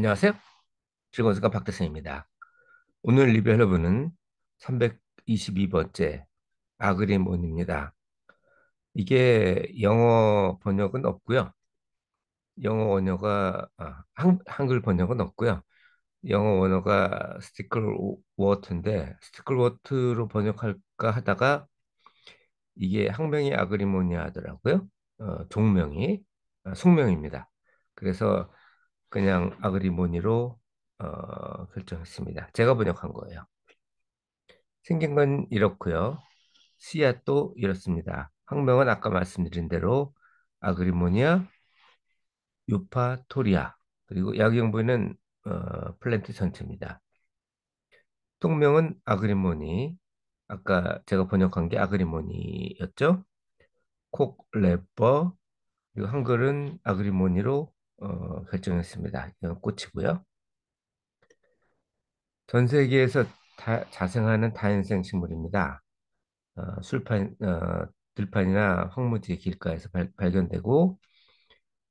안녕하세요. 즐거운 습관 박대성입니다. 오늘 리뷰할 부분은 322번째 아그리몬입니다. 이게 영어 번역은 없고요. 영어 원어가 아, 한, 한글 번역은 없고요. 영어 원어가 스티클 워트인데 스티클 워트로 번역할까 하다가 이게 학명이 아그리모니 하더라고요. 어, 종명이 아, 숙명입니다. 그래서 그냥 아그리모니로 어, 결정했습니다. 제가 번역한 거예요. 생긴 건 이렇고요. 씨앗도 이렇습니다. 학명은 아까 말씀드린 대로 아그리모니아, 유파토리아 그리고 약용 부위는 어, 플랜트 전체입니다. 통명은 아그리모니, 아까 제가 번역한 게 아그리모니였죠. 콕레퍼 그리고 한글은 아그리모니로 어, 결정했습니다. 이건 꽃이고요. 전 세계에서 다, 자생하는 다인생 식물입니다. 어, 술판, 어, 들판이나 황무지의 길가에서 발, 견되고한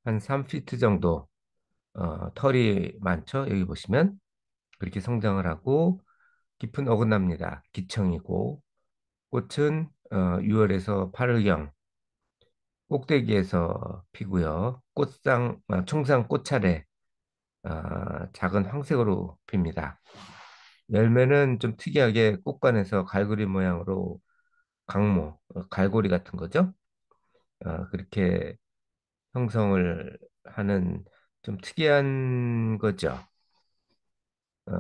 3피트 정도 어, 털이 많죠. 여기 보시면 그렇게 성장을 하고 깊은 어긋납니다. 기청이고 꽃은 어, 6월에서 8월경 꼭대기에서 피고요. 꽃상, 아, 총상 꽃차례 어, 작은 황색으로 핍니다. 열매는 좀 특이하게 꽃관에서 갈고리 모양으로 강모, 어, 갈고리 같은 거죠. 어, 그렇게 형성을 하는 좀 특이한 거죠. 어,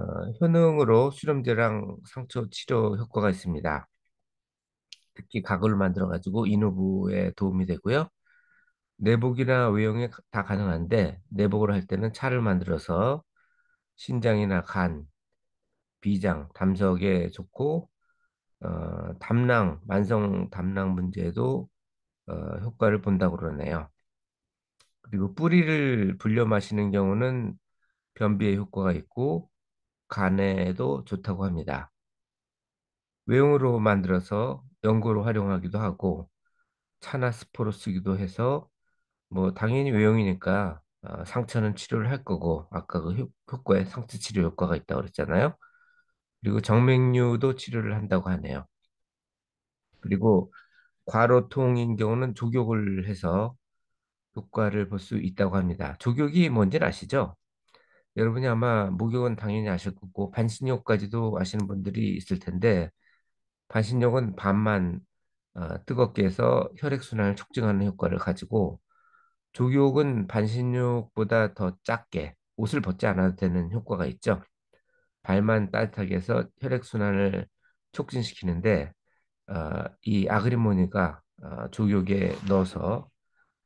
효능으로 수렴제랑 상처 치료 효과가 있습니다. 특히 가구를 만들어 가지고 인후부에 도움이 되고요. 내복이나 외형이 다 가능한데 내복을 할 때는 차를 만들어서 신장이나 간, 비장, 담석에 좋고 어, 담낭, 만성 담낭 문제에도 어, 효과를 본다고 그러네요. 그리고 뿌리를 불려 마시는 경우는 변비에 효과가 있고 간에도 좋다고 합니다. 외용으로 만들어서 연고로 활용하기도 하고 차나 스포로 쓰기도 해서 뭐 당연히 외용이니까 어, 상처는 치료를 할 거고 아까 그 효, 과에 상처 치료 효과가 있다고 그랬잖아요. 그리고 정맥류도 치료를 한다고 하네요. 그리고 과로통인 경우는 조격을 해서 효과를 볼 수 있다고 합니다. 조격이 뭔지 아시죠? 여러분이 아마 목욕은 당연히 아실 거고 반신욕까지도 아시는 분들이 있을 텐데 반신욕은 밤만 어, 뜨겁게 해서 혈액순환을 촉진하는 효과를 가지고 조기욕은 반신욕보다 더 작게 옷을 벗지 않아도 되는 효과가 있죠. 발만 따뜻하게 해서 혈액순환을 촉진시키는데 어, 이 아그리모니가 어, 조기욕에 넣어서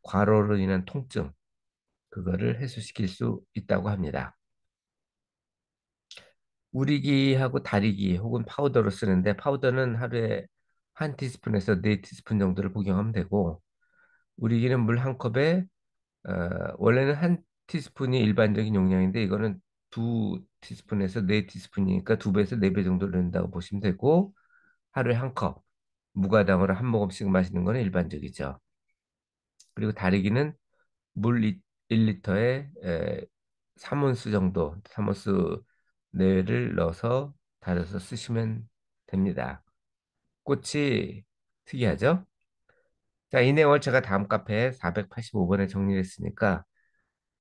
과로로 인한 통증 그거를 해소시킬 수 있다고 합니다. 우리기하고 다리기 혹은 파우더로 쓰는데 파우더는 하루에 한 티스푼에서 네 티스푼 정도를 복용하면 되고 우리기는 물 한 컵에 어, 원래는 한 티스푼이 일반적인 용량인데 이거는 두 티스푼에서 네 티스푼이니까 두 배에서 네 배 정도 넣는다고 보시면 되고 하루에 한 컵 무가당으로 한 모금씩 마시는 거는 일반적이죠. 그리고 다리기는 물 1리터에 3온수 정도 3온수 뇌를 넣어서 다려서 쓰시면 됩니다. 꽃이 특이하죠? 자, 이 내용을 제가 다음 카페 485번에 정리했으니까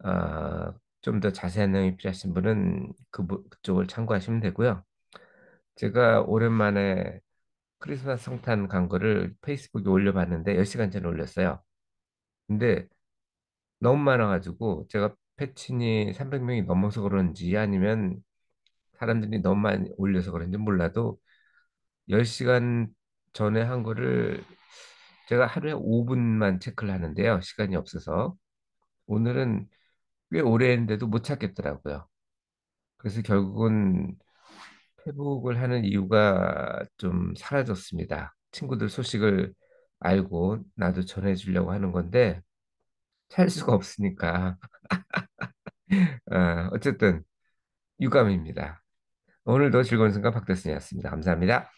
어, 좀 더 자세한 내용이 필요하신 분은 그, 그쪽을 참고하시면 되고요. 제가 오랜만에 크리스마스 성탄 광고를 페이스북에 올려봤는데 10시간 전에 올렸어요. 근데 너무 많아가지고 제가 패친이 300명이 넘어서 그런지 아니면 사람들이 너무 많이 올려서 그런지 몰라도 10시간 전에 한 거를 제가 하루에 5분만 체크를 하는데요. 시간이 없어서. 오늘은 꽤 오래 했는데도 못 찾겠더라고요. 그래서 결국은 회복을 하는 이유가 좀 사라졌습니다. 친구들 소식을 알고 나도 전해주려고 하는 건데 찰 수가 없으니까. 어, 어쨌든 유감입니다. 오늘도 즐거운 순간 박대순이었습니다. 감사합니다.